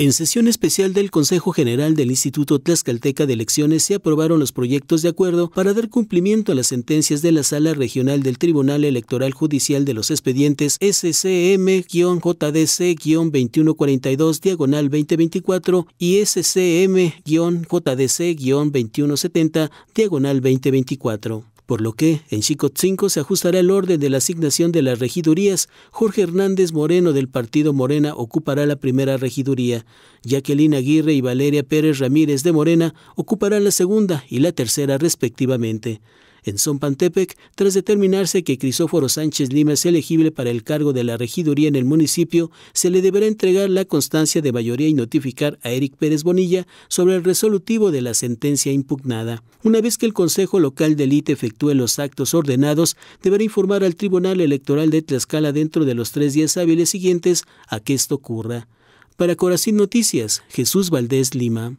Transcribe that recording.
En sesión especial del Consejo General del Instituto Tlaxcalteca de Elecciones se aprobaron los proyectos de acuerdo para dar cumplimiento a las sentencias de la Sala Regional del Tribunal Electoral Judicial de los Expedientes SCM-JDC-2142 2024 y SCM-JDC-2170 2024 por lo que en Chico 5 se ajustará el orden de la asignación de las regidurías. Jorge Hernández Moreno del Partido Morena ocupará la primera regiduría, Jacqueline Aguirre y Valeria Pérez Ramírez de Morena ocuparán la segunda y la tercera respectivamente. En Zompantepec, tras determinarse que Crisóforo Sánchez Lima es elegible para el cargo de la regiduría en el municipio, se le deberá entregar la constancia de mayoría y notificar a Eric Pérez Bonilla sobre el resolutivo de la sentencia impugnada. Una vez que el Consejo Local de Elite efectúe los actos ordenados, deberá informar al Tribunal Electoral de Tlaxcala dentro de los tres días hábiles siguientes a que esto ocurra. Para Corazín Noticias, Jesús Valdés Lima.